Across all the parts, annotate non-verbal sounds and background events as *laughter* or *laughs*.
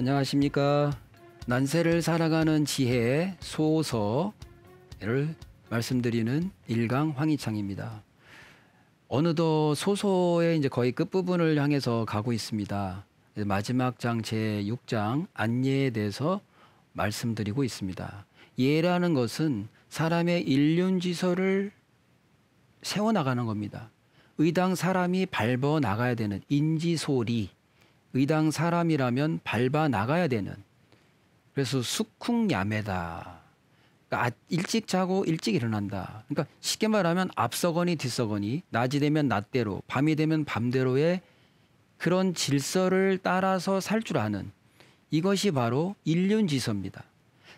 안녕하십니까. 난세를 살아가는 지혜 소서를 말씀드리는 일강 황희창입니다. 어느덧 소서의 이제 거의 끝부분을 향해서 가고 있습니다. 마지막 장 제 6장 안예에 대해서 말씀드리고 있습니다. 예라는 것은 사람의 일륜지설을 세워나가는 겁니다. 의당 사람이 밟아 나가야 되는 인지소리, 의당 사람이라면 밟아 나가야 되는 그래서 숙쿵야매다. 그러니까 아, 일찍 자고 일찍 일어난다. 그러니까 쉽게 말하면 앞서거니 뒤서거니 낮이 되면 낮대로 밤이 되면 밤대로의 그런 질서를 따라서 살 줄 아는 이것이 바로 인륜지서입니다.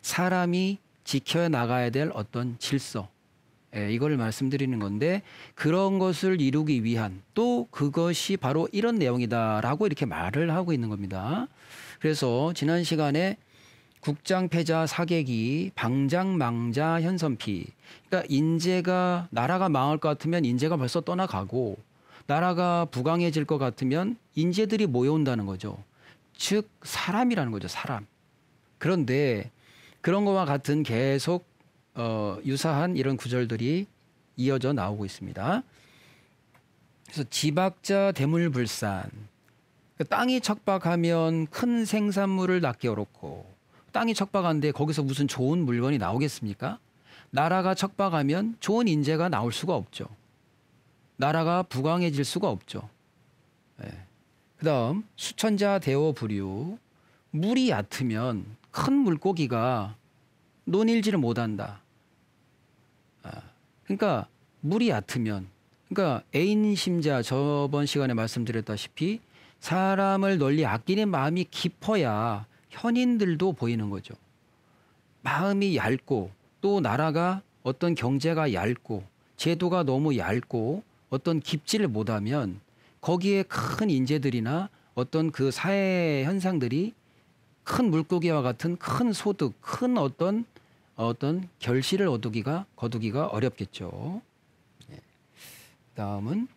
사람이 지켜 나가야 될 어떤 질서, 예, 이걸 말씀드리는 건데 그런 것을 이루기 위한 또 그것이 바로 이런 내용이다라고 이렇게 말을 하고 있는 겁니다. 그래서 지난 시간에 국장 패자 사객이 방장망자 현선피 그러니까 인재가 나라가 망할 것 같으면 인재가 벌써 떠나가고 나라가 부강해질 것 같으면 인재들이 모여온다는 거죠. 즉 사람이라는 거죠 사람. 그런데 그런 거와 같은 계속 어, 유사한 이런 구절들이 이어져 나오고 있습니다. 그래서 지박자 대물불산 그러니까 땅이 척박하면 큰 생산물을 낳기 어렵고 땅이 척박한데 거기서 무슨 좋은 물건이 나오겠습니까? 나라가 척박하면 좋은 인재가 나올 수가 없죠. 나라가 부강해질 수가 없죠. 예. 그다음 수천자 대어 부류 물이 얕으면 큰 물고기가 논일지를 못한다. 아, 그러니까 물이 얕으면 그러니까 애인심자 저번 시간에 말씀드렸다시피 사람을 널리 아끼는 마음이 깊어야 현인들도 보이는 거죠. 마음이 얇고 또 나라가 어떤 경제가 얇고 제도가 너무 얇고 어떤 깊지를 못하면 거기에 큰 인재들이나 어떤 그 사회 현상들이 큰 물고기와 같은 큰 소득, 큰 어떤 어떤 결실을 얻기가 거두기가 어렵겠죠. 예. 다음은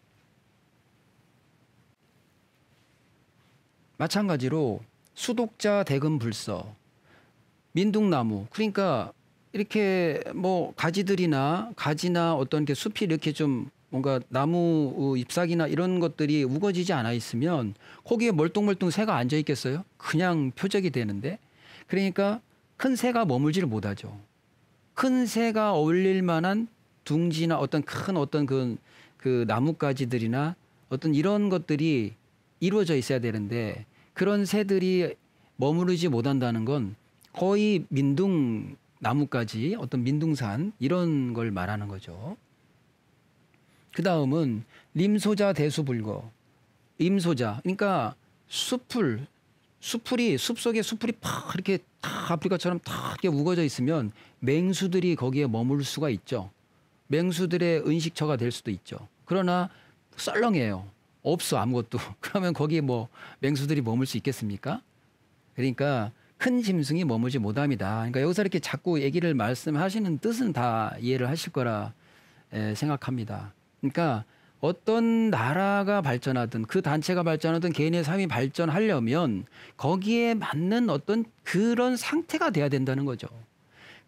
마찬가지로 수독자 대금 불서 민둥나무 그러니까 이렇게 뭐 가지들이나 가지나 어떤 게 숲이 이렇게 좀 뭔가 나무 어, 잎사귀나 이런 것들이 우거지지 않아 있으면 거기에 멀뚱멀뚱 새가 앉아 있겠어요? 그냥 표적이 되는데 그러니까 큰 새가 머물지를 못하죠. 큰 새가 어울릴 만한 둥지나 어떤 큰 어떤 그, 그 나뭇가지들이나 어떤 이런 것들이 이루어져 있어야 되는데 그런 새들이 머무르지 못한다는 건 거의 민둥 나뭇가지 어떤 민둥산 이런 걸 말하는 거죠. 그 다음은 림소자 대수불거. 임소자. 그러니까 수풀, 수풀이 숲속에 수풀이 팍 이렇게 탁 아프리카처럼 탁 이렇게 우거져 있으면 맹수들이 거기에 머물 수가 있죠. 맹수들의 은식처가 될 수도 있죠. 그러나 썰렁해요. 없어 아무것도. *laughs* 그러면 거기에 뭐 맹수들이 머물 수 있겠습니까? 그러니까 큰 짐승이 머물지 못합니다. 그러니까 여기서 이렇게 자꾸 얘기를 말씀하시는 뜻은 다 이해를 하실 거라 생각합니다. 그러니까 어떤 나라가 발전하든 그 단체가 발전하든 개인의 삶이 발전하려면 거기에 맞는 어떤 그런 상태가 돼야 된다는 거죠.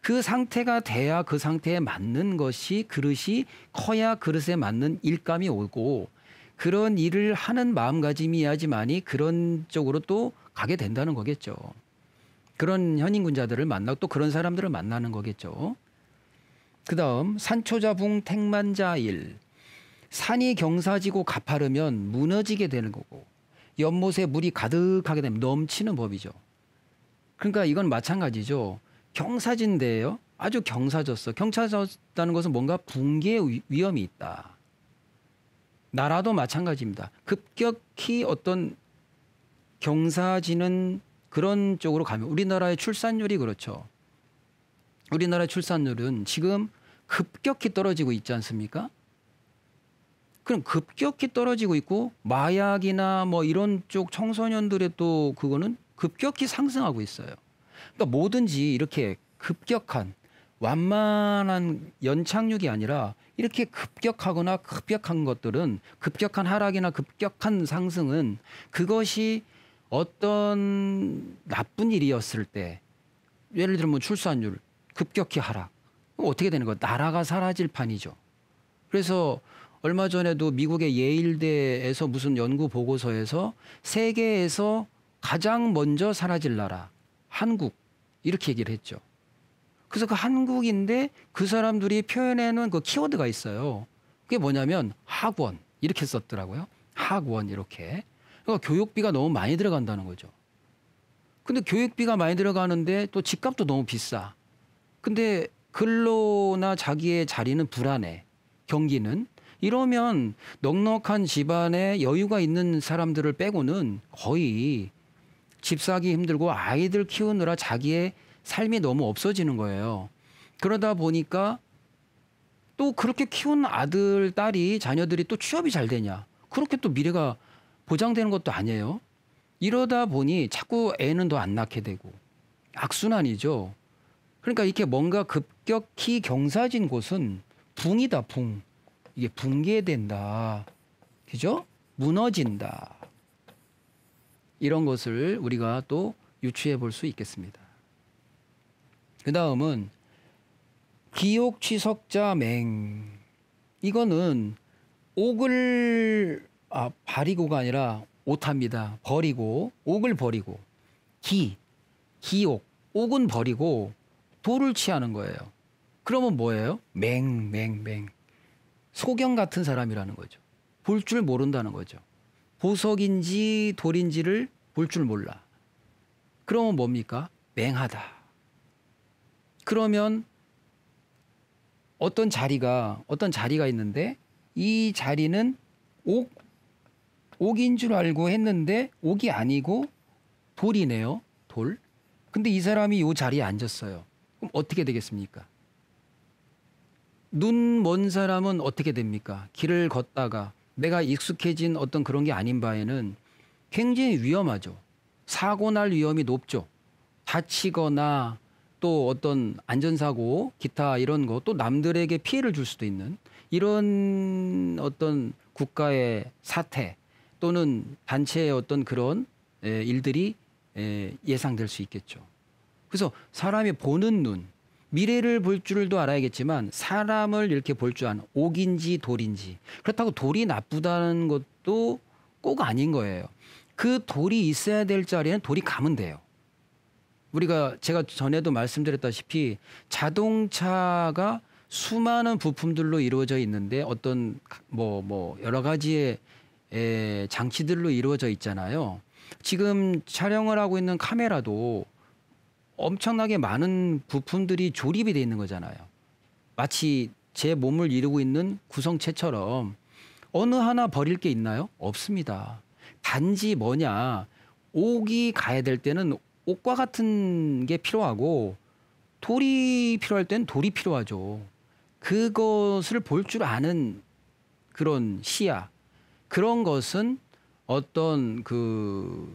그 상태가 돼야 그 상태에 맞는 것이 그릇이 커야 그릇에 맞는 일감이 오고 그런 일을 하는 마음가짐이야지만이 그런 쪽으로 또 가게 된다는 거겠죠. 그런 현인군자들을 만나고 또 그런 사람들을 만나는 거겠죠. 그 다음 산초자붕 택만자일 산이 경사지고 가파르면 무너지게 되는 거고 연못에 물이 가득하게 되면 넘치는 법이죠. 그러니까 이건 마찬가지죠. 경사진데요. 아주 경사졌어. 경사졌다는 것은 뭔가 붕괴 위험이 있다. 나라도 마찬가지입니다. 급격히 어떤 경사지는 그런 쪽으로 가면 우리나라의 출산율이 그렇죠. 우리나라의 출산율은 지금 급격히 떨어지고 있지 않습니까? 그럼 급격히 떨어지고 있고 마약이나 뭐 이런 쪽 청소년들의 또 그거는 급격히 상승하고 있어요. 그러니까 뭐든지 이렇게 급격한 완만한 연착륙이 아니라 이렇게 급격하거나 급격한 것들은 급격한 하락이나 급격한 상승은 그것이 어떤 나쁜 일이었을 때 예를 들면 뭐 출산율 급격히 하락 어떻게 되는 거야 나라가 사라질 판이죠 그래서 얼마 전에도 미국의 예일대에서 무슨 연구 보고서에서 세계에서 가장 먼저 사라질 나라 한국 이렇게 얘기를 했죠. 그래서 그 한국인데 그 사람들이 표현해 놓은 그 키워드가 있어요. 그게 뭐냐면 학원 이렇게 썼더라고요. 학원 이렇게. 그러니까 교육비가 너무 많이 들어간다는 거죠. 근데 교육비가 많이 들어가는데 또 집값도 너무 비싸. 근데 근로나 자기의 자리는 불안해. 경기는 이러면 넉넉한 집안에 여유가 있는 사람들을 빼고는 거의 집 사기 힘들고 아이들 키우느라 자기의 삶이 너무 없어지는 거예요. 그러다 보니까 또 그렇게 키운 아들, 딸이, 자녀들이 또 취업이 잘 되냐. 그렇게 또 미래가 보장되는 것도 아니에요. 이러다 보니 자꾸 애는 더 안 낳게 되고 악순환이죠. 그러니까 이렇게 뭔가 급격히 경사진 곳은 붕이다, 붕. 이게 붕괴된다. 그죠? 무너진다. 이런 것을 우리가 또 유추해 볼 수 있겠습니다. 그 다음은 기옥 취석자 맹. 이거는 옥을 아, 바리고가 아니라 옷합니다 버리고 옥을 버리고 기 기옥 옥은 버리고 돌을 취하는 거예요. 그러면 뭐예요? 맹 맹 맹. 소경 같은 사람이라는 거죠. 볼 줄 모른다는 거죠. 보석인지 돌인지를 볼 줄 몰라. 그러면 뭡니까? 맹하다. 그러면 어떤 자리가 어떤 자리가 있는데 이 자리는 옥 옥인 줄 알고 했는데 옥이 아니고 돌이네요. 돌. 근데 이 사람이 이 자리에 앉았어요. 그럼 어떻게 되겠습니까? 눈먼 사람은 어떻게 됩니까? 길을 걷다가 내가 익숙해진 어떤 그런 게 아닌 바에는 굉장히 위험하죠. 사고 날 위험이 높죠. 다치거나 또 어떤 안전사고, 기타 이런 거 또 남들에게 피해를 줄 수도 있는 이런 어떤 국가의 사태 또는 단체의 어떤 그런 예, 일들이 예, 예상될 수 있겠죠. 그래서 사람이 보는 눈, 미래를 볼 줄도 알아야겠지만 사람을 이렇게 볼 줄 아는 옥인지 돌인지 그렇다고 돌이 나쁘다는 것도 꼭 아닌 거예요. 그 돌이 있어야 될자리는 돌이 가면 돼요. 우리가 제가 전에도 말씀드렸다시피 자동차가 수많은 부품들로 이루어져 있는데 어떤 뭐뭐 뭐 여러 가지의 에, 장치들로 이루어져 있잖아요. 지금 촬영을 하고 있는 카메라도 엄청나게 많은 부품들이 조립이 돼 있는 거잖아요. 마치 제 몸을 이루고 있는 구성체처럼 어느 하나 버릴 게 있나요? 없습니다. 단지 뭐냐 옥이 가야 될 때는 옥과 같은 게 필요하고 돌이 필요할 땐 돌이 필요하죠. 그것을 볼 줄 아는 그런 시야 그런 것은 어떤 그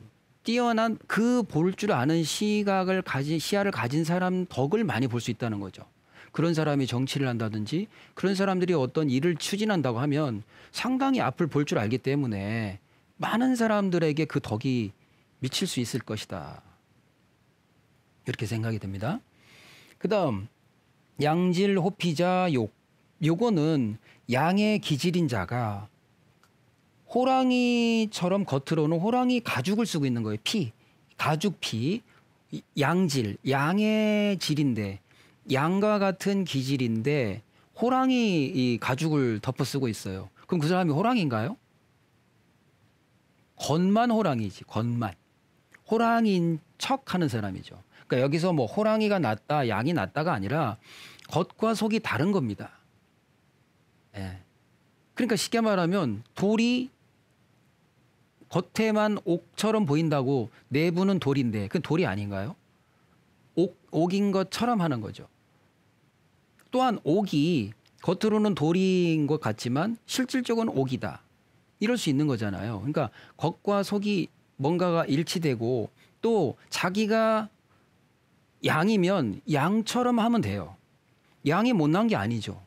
뛰어난 그 볼 줄 아는 시각을 가진 시야를 가진 사람 덕을 많이 볼 수 있다는 거죠. 그런 사람이 정치를 한다든지 그런 사람들이 어떤 일을 추진한다고 하면 상당히 앞을 볼 줄 알기 때문에 많은 사람들에게 그 덕이 미칠 수 있을 것이다. 이렇게 생각이 됩니다. 그다음 양질 호피자 욕 요거는 양의 기질인 자가 호랑이처럼 겉으로는 호랑이 가죽을 쓰고 있는 거예요. 피. 가죽 피. 양질. 양의 질인데 양과 같은 기질인데 호랑이 이 가죽을 덮어 쓰고 있어요. 그럼 그 사람이 호랑인가요? 이 겉만 호랑이지. 겉만. 호랑인 이척 하는 사람이죠. 그러니까 여기서 뭐 호랑이가 낫다, 양이 낫다가 아니라 겉과 속이 다른 겁니다. 예. 그러니까 쉽게 말하면 돌이 겉에만 옥처럼 보인다고 내부는 돌인데 그 돌이 아닌가요? 옥, 옥인 것처럼 하는 거죠. 또한 옥이 겉으로는 돌인 것 같지만 실질적으로는 옥이다. 이럴 수 있는 거잖아요. 그러니까 겉과 속이 뭔가가 일치되고 또 자기가 양이면 양처럼 하면 돼요. 양이 못난 게 아니죠.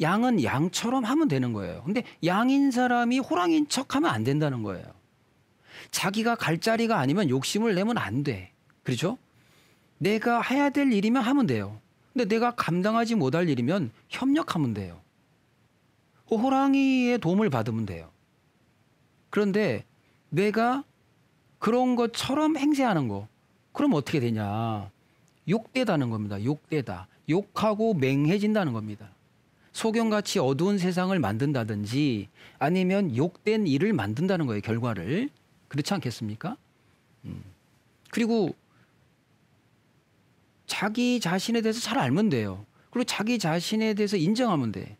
양은 양처럼 하면 되는 거예요. 근데 양인 사람이 호랑인 척 하면 안 된다는 거예요. 자기가 갈 자리가 아니면 욕심을 내면 안 돼. 그렇죠? 내가 해야 될 일이면 하면 돼요. 근데 내가 감당하지 못할 일이면 협력하면 돼요. 그 호랑이의 도움을 받으면 돼요. 그런데 내가 그런 것처럼 행세하는 거. 그럼 어떻게 되냐? 욕되다는 겁니다. 욕되다. 욕하고 맹해진다는 겁니다. 소경같이 어두운 세상을 만든다든지 아니면 욕된 일을 만든다는 거예요, 결과를. 그렇지 않겠습니까? 음. 그리고 자기 자신에 대해서 잘 알면 돼요. 그리고 자기 자신에 대해서 인정하면 돼.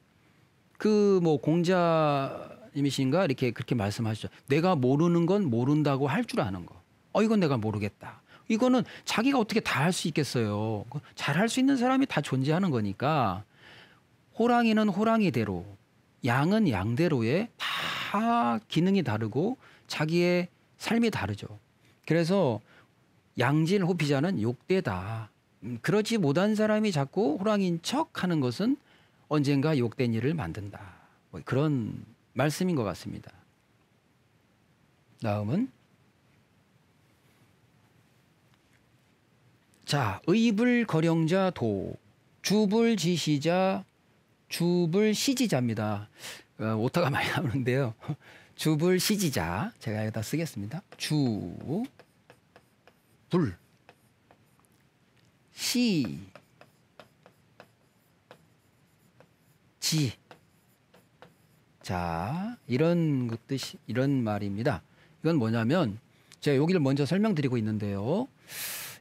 그 뭐 공자님이신가 이렇게 그렇게 말씀하시죠. 내가 모르는 건 모른다고 할 줄 아는 거. 어 이건 내가 모르겠다. 이거는 자기가 어떻게 다 할 수 있겠어요. 그 잘할 수 있는 사람이 다 존재하는 거니까 호랑이는 호랑이대로 양은 양대로의 다 기능이 다르고 자기의 삶이 다르죠. 그래서 양질 호피자는 욕되다. 음, 그렇지 못한 사람이 자꾸 호랑인 척 하는 것은 언젠가 욕된 일을 만든다. 뭐 그런 말씀인 것 같습니다. 다음은 자, 의불 거령자 도 주불 지시자 주불 시지자입니다. 어, 오타가 많이 나오는데요. 주불시지자 제가 여기다 쓰겠습니다. 주불 시지 자 이런 뜻이 이런 말입니다. 이건 뭐냐면 제가 여기를 먼저 설명드리고 있는데요.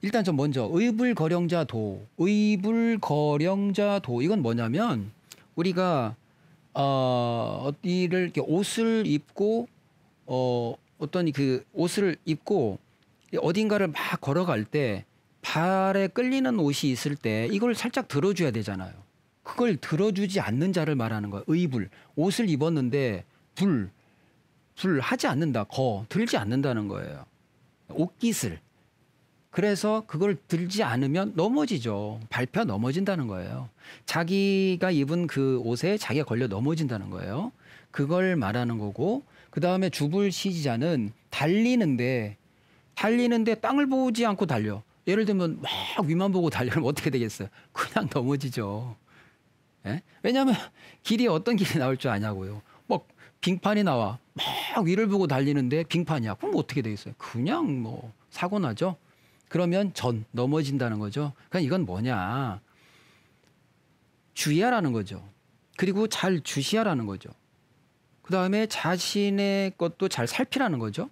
일단 좀 먼저 의불거령자도 의불거령자도 이건 뭐냐면 우리가 어, 어디를 이렇게 옷을 입고 어, 어떤 그 옷을 입고 어딘가를 막 걸어갈 때 발에 끌리는 옷이 있을 때 이걸 살짝 들어줘야 되잖아요. 그걸 들어주지 않는 자를 말하는 거예요. 의불. 옷을 입었는데 불, 불 하지 않는다. 거 들지 않는다는 거예요. 옷깃을 그래서 그걸 들지 않으면 넘어지죠. 발표 넘어진다는 거예요. 자기가 입은 그 옷에 자기가 걸려 넘어진다는 거예요. 그걸 말하는 거고 그 다음에 주불 시지자는 달리는데 달리는데 땅을 보지 않고 달려. 예를 들면 막 위만 보고 달려면 어떻게 되겠어요? 그냥 넘어지죠. 예? 왜냐하면 길이 어떤 길이 나올 줄 아냐고요. 막 빙판이 나와 막 위를 보고 달리는데 빙판이야. 그럼 어떻게 되겠어요? 그냥 뭐 사고 나죠. 그러면 전 넘어진다는 거죠. 그니까 이건 뭐냐? 주의하라는 거죠. 그리고 잘 주시하라는 거죠. 그 다음에 자신의 것도 잘 살피라는 거죠.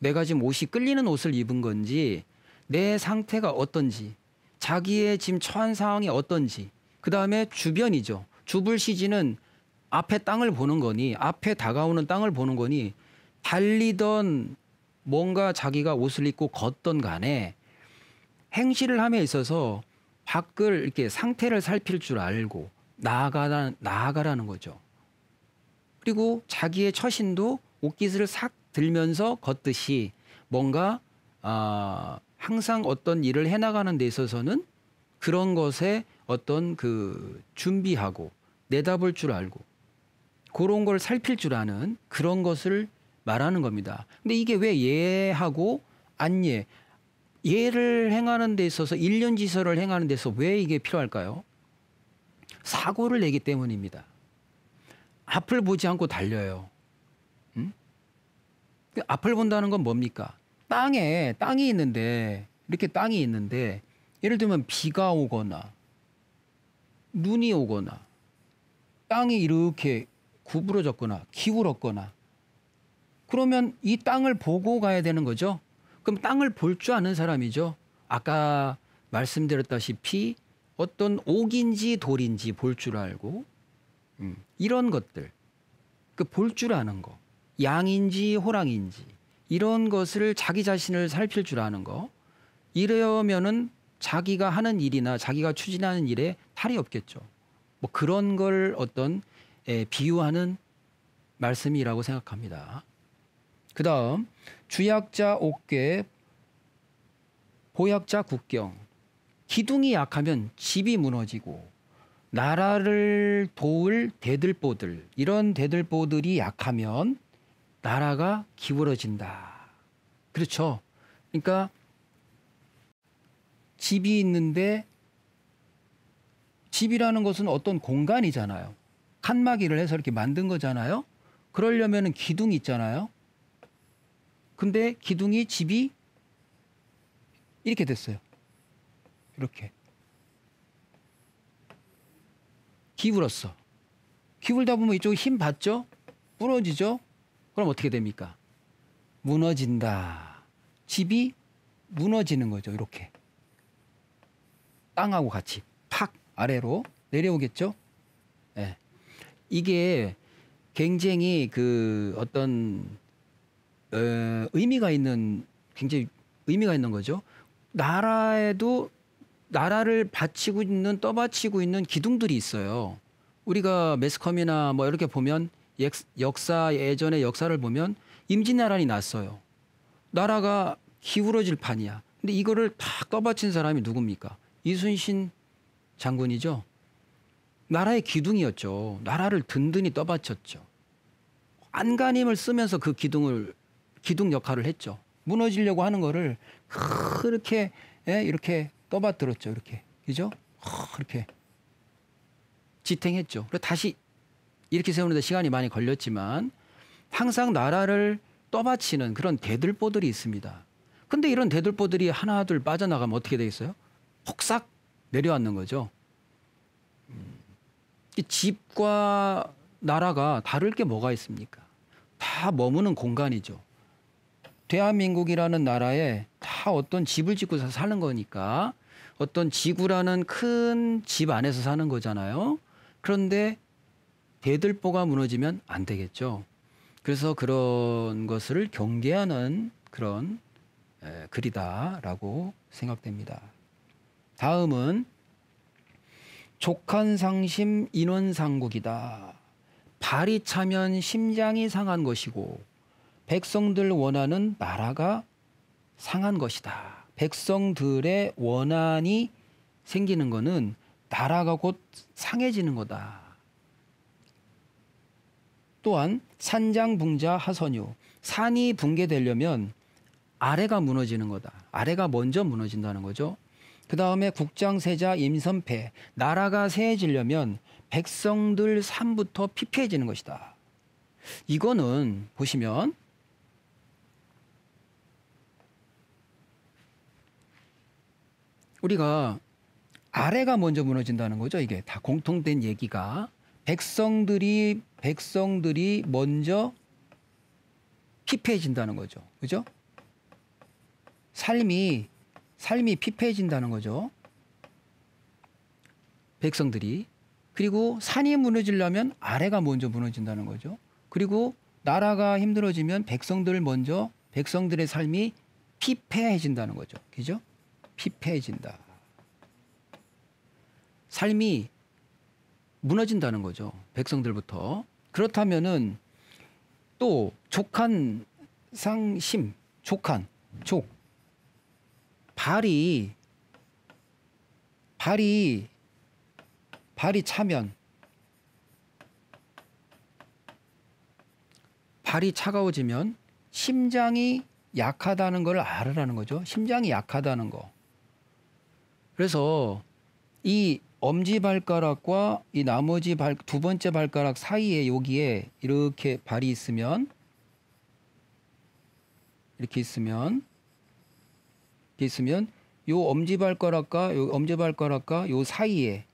내가 지금 옷이 끌리는 옷을 입은 건지 내 상태가 어떤지 자기의 지금 처한 상황이 어떤지 그 다음에 주변이죠. 주불 시지는 앞에 땅을 보는 거니 앞에 다가오는 땅을 보는 거니 달리던 뭔가 자기가 옷을 입고 걷던 간에 행실을 함에 있어서 밖을 이렇게 상태를 살필 줄 알고 나아가라, 나아가라는 거죠. 그리고 자기의 처신도 옷깃을 싹 들면서 걷듯이 뭔가 아, 항상 어떤 일을 해나가는 데 있어서는 그런 것에 어떤 그 준비하고 내다볼 줄 알고 그런 걸 살필 줄 아는 그런 것을 말하는 겁니다. 근데 이게 왜 예하고 안예 예를 행하는 데 있어서 일련 지설을 행하는 데서 왜 이게 필요할까요? 사고를 내기 때문입니다. 앞을 보지 않고 달려요. 음? 앞을 본다는 건 뭡니까? 땅에 땅이 있는데 이렇게 땅이 있는데 예를 들면 비가 오거나 눈이 오거나 땅이 이렇게 구부러졌거나 기울었거나 그러면 이 땅을 보고 가야 되는 거죠. 그럼 땅을 볼 줄 아는 사람이죠. 아까 말씀드렸다시피 어떤 옥인지 돌인지 볼 줄 알고 음, 이런 것들 그 볼 줄 아는 거 양인지 호랑인지 이런 것을 자기 자신을 살필 줄 아는 거 이러면은 자기가 하는 일이나 자기가 추진하는 일에 탈이 없겠죠. 뭐 그런 걸 어떤 에, 비유하는 말씀이라고 생각합니다. 그 다음 주약자 옥계 보약자 국경 기둥이 약하면 집이 무너지고 나라를 도울 대들보들 이런 대들보들이 약하면 나라가 기울어진다. 그렇죠. 그러니까 집이 있는데 집이라는 것은 어떤 공간이잖아요. 칸막이를 해서 이렇게 만든 거잖아요. 그러려면 기둥이 있잖아요. 근데 기둥이 집이 이렇게 됐어요. 이렇게. 기울었어. 기울다 보면 이쪽에 힘 받죠? 부러지죠? 그럼 어떻게 됩니까? 무너진다. 집이 무너지는 거죠. 이렇게. 땅하고 같이 팍 아래로 내려오겠죠? 예. 네. 이게 굉장히 그 어떤 어, 의미가 있는 굉장히 의미가 있는 거죠. 나라에도 나라를 바치고 있는 떠받치고 있는 기둥들이 있어요. 우리가 매스컴이나 뭐 이렇게 보면 역사 예전의 역사를 보면 임진왜란이 났어요. 나라가 기울어질 판이야. 근데 이거를 다 떠받친 사람이 누굽니까? 이순신 장군이죠. 나라의 기둥이었죠. 나라를 든든히 떠받쳤죠. 안간힘을 쓰면서 그 기둥을 기둥 역할을 했죠. 무너지려고 하는 거를 그렇게 예, 이렇게 떠받들었죠. 이렇게 그죠? 그렇게 지탱했죠. 그리고 다시 이렇게 세우는데 시간이 많이 걸렸지만 항상 나라를 떠받치는 그런 대들보들이 있습니다. 근데 이런 대들보들이 하나둘 빠져나가면 어떻게 되겠어요? 폭삭 내려앉는 거죠. 집과 나라가 다를 게 뭐가 있습니까? 다 머무는 공간이죠. 대한민국이라는 나라에 다 어떤 집을 짓고 사는 거니까 어떤 지구라는 큰 집 안에서 사는 거잖아요. 그런데 대들보가 무너지면 안 되겠죠. 그래서 그런 것을 경계하는 그런 글이다라고 생각됩니다. 다음은 족한상심 인원상국이다. 발이 차면 심장이 상한 것이고 백성들 원하는 나라가 상한 것이다. 백성들의 원한이 생기는 것은 나라가 곧 상해지는 거다. 또한 산장붕자 하선유 산이 붕괴되려면 아래가 무너지는 거다. 아래가 먼저 무너진다는 거죠. 그 다음에 국장세자 임선패 나라가 세해지려면 백성들 산부터 피폐해지는 것이다. 이거는 보시면 우리가 아래가 먼저 무너진다는 거죠. 이게 다 공통된 얘기가 백성들이 백성들이 먼저 피폐해진다는 거죠. 그죠? 삶이 삶이 피폐해진다는 거죠. 백성들이 그리고 산이 무너지려면 아래가 먼저 무너진다는 거죠. 그리고 나라가 힘들어지면 백성들 먼저 백성들의 삶이 피폐해진다는 거죠. 그죠? 피폐해진다. 삶이 무너진다는 거죠. 백성들부터. 그렇다면은 또 족한 상심, 족한, 족. 발이 발이 발이 차면 발이 차가워지면 심장이 약하다는 걸 알으라는 거죠. 심장이 약하다는 거. 그래서 이 엄지 발가락과 이 나머지 발, 두 번째 발가락 사이에 여기에 이렇게 발이 있으면 이렇게 있으면 이렇게 있으면 요 엄지 발가락과 요 엄지 발가락과 요 사이에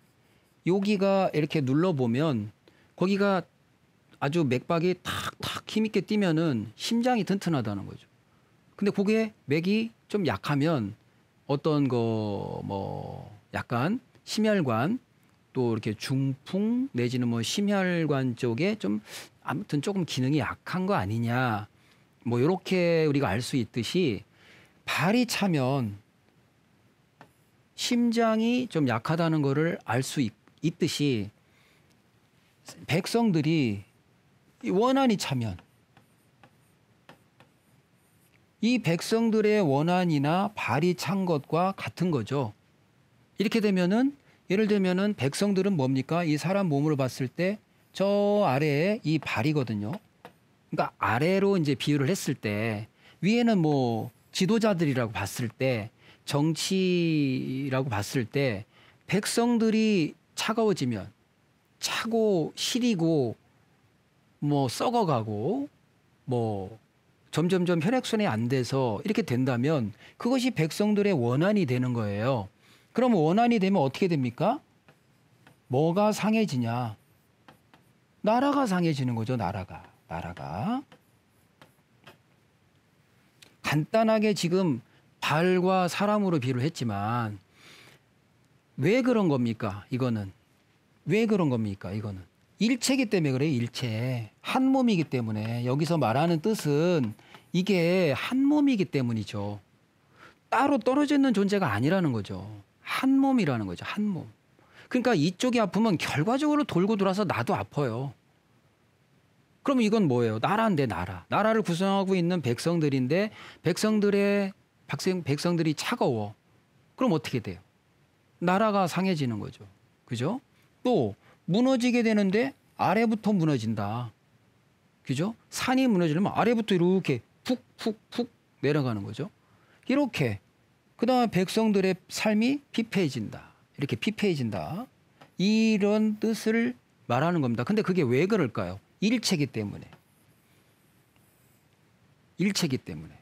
여기가 이렇게 눌러 보면 거기가 아주 맥박이 탁탁 힘있게 뛰면은 심장이 튼튼하다는 거죠. 근데 그게 맥이 좀 약하면 어떤 거 뭐 약간 심혈관 또 이렇게 중풍 내지는 뭐 심혈관 쪽에 좀 아무튼 조금 기능이 약한 거 아니냐 뭐 요렇게 우리가 알 수 있듯이 발이 차면 심장이 좀 약하다는 거를 알 수 있듯이 백성들이 원한이 차면 이 백성들의 원한이나 발이 찬 것과 같은 거죠. 이렇게 되면은 예를 들면은 백성들은 뭡니까? 이 사람 몸으로 봤을 때 저 아래에 이 발이거든요. 그러니까 아래로 이제 비유를 했을 때 위에는 뭐 지도자들이라고 봤을 때 정치라고 봤을 때 백성들이 차가워지면 차고 시리고 뭐 썩어가고 뭐 점점점 혈액순환이 안 돼서 이렇게 된다면 그것이 백성들의 원한이 되는 거예요. 그럼 원한이 되면 어떻게 됩니까? 뭐가 상해지냐? 나라가 상해지는 거죠, 나라가. 나라가. 간단하게 지금 발과 사람으로 비유를 했지만 왜 그런 겁니까? 이거는. 왜 그런 겁니까? 이거는. 일체기 때문에 그래요. 일체. 한 몸이기 때문에 여기서 말하는 뜻은 이게 한 몸이기 때문이죠. 따로 떨어져 있는 존재가 아니라는 거죠. 한 몸이라는 거죠. 한 몸. 그러니까 이쪽이 아프면 결과적으로 돌고 돌아서 나도 아파요. 그럼 이건 뭐예요? 나라인데 나라. 나라를 구성하고 있는 백성들인데 백성들의 백성, 백성들이 차가워. 그럼 어떻게 돼요? 나라가 상해지는 거죠. 그죠? 또 무너지게 되는데 아래부터 무너진다. 그죠? 산이 무너지려면 아래부터 이렇게 푹푹푹 내려가는 거죠. 이렇게 그 다음에 백성들의 삶이 피폐해진다. 이렇게 피폐해진다. 이런 뜻을 말하는 겁니다. 근데 그게 왜 그럴까요? 일체기 때문에. 일체기 때문에.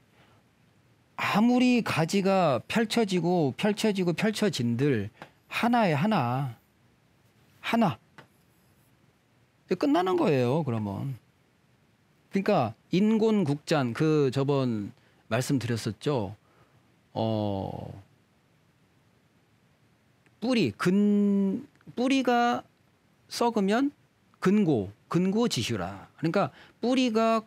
아무리 가지가 펼쳐지고 펼쳐지고 펼쳐진들 하나에 하나 하나 끝나는 거예요. 그러면. 그러니까 인곤국잔 그 저번 말씀드렸었죠. 어 뿌리 근 뿌리가 썩으면 근고 근고 지슈라. 그러니까 뿌리가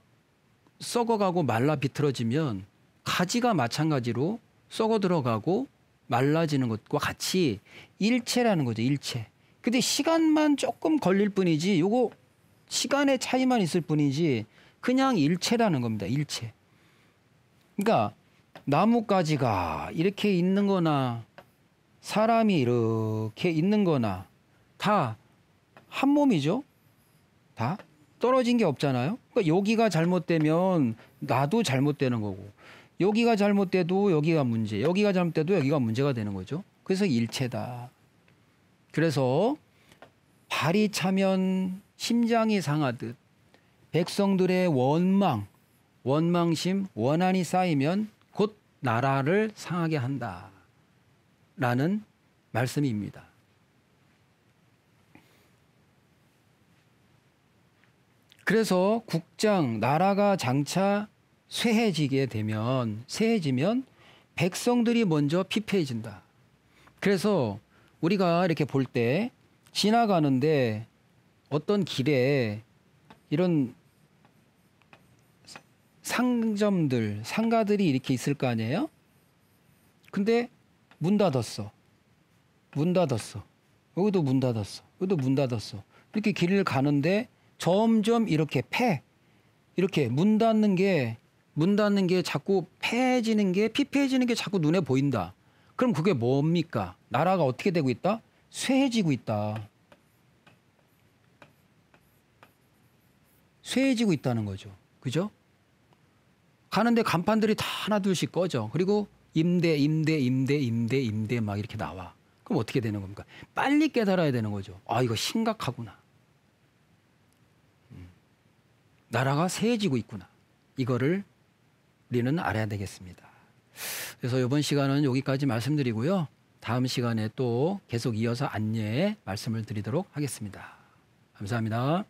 썩어가고 말라 비틀어지면 가지가 마찬가지로 썩어 들어가고 말라지는 것과 같이 일체라는 거죠. 일체. 근데 시간만 조금 걸릴 뿐이지 요거 시간의 차이만 있을 뿐이지 그냥 일체라는 겁니다. 일체. 그러니까 나뭇가지가 이렇게 있는 거나 사람이 이렇게 있는 거나 다 한 몸이죠. 다 떨어진 게 없잖아요. 그러니까 여기가 잘못되면 나도 잘못되는 거고 여기가 잘못돼도 여기가 문제, 여기가 잘못돼도 여기가 문제가 되는 거죠. 그래서 일체다. 그래서 발이 차면 심장이 상하듯 백성들의 원망, 원망심, 원한이 쌓이면 곧 나라를 상하게 한다. 라는 말씀입니다. 그래서 국장, 나라가 장차 쇠해지게 되면, 쇠해지면 백성들이 먼저 피폐해진다. 그래서 우리가 이렇게 볼 때 지나가는데 어떤 길에 이런 상점들, 상가들이 이렇게 있을 거 아니에요? 근데 문 닫았어. 문 닫았어. 여기도 문 닫았어. 여기도 문 닫았어. 이렇게 길을 가는데 점점 이렇게 패. 이렇게 문 닫는 게, 문 닫는 게 자꾸 패해지는 게, 피폐해지는 게 자꾸 눈에 보인다. 그럼 그게 뭡니까? 나라가 어떻게 되고 있다? 쇠해지고 있다. 쇠해지고 있다는 거죠. 그죠? 가는데 간판들이 다 하나 둘씩 꺼져. 그리고 임대, 임대, 임대, 임대, 임대 막 이렇게 나와. 그럼 어떻게 되는 겁니까? 빨리 깨달아야 되는 거죠. 아, 이거 심각하구나. 음. 나라가 새해지고 있구나. 이거를 우리는 알아야 되겠습니다. 그래서 이번 시간은 여기까지 말씀드리고요. 다음 시간에 또 계속 이어서 안내의 말씀을 드리도록 하겠습니다. 감사합니다.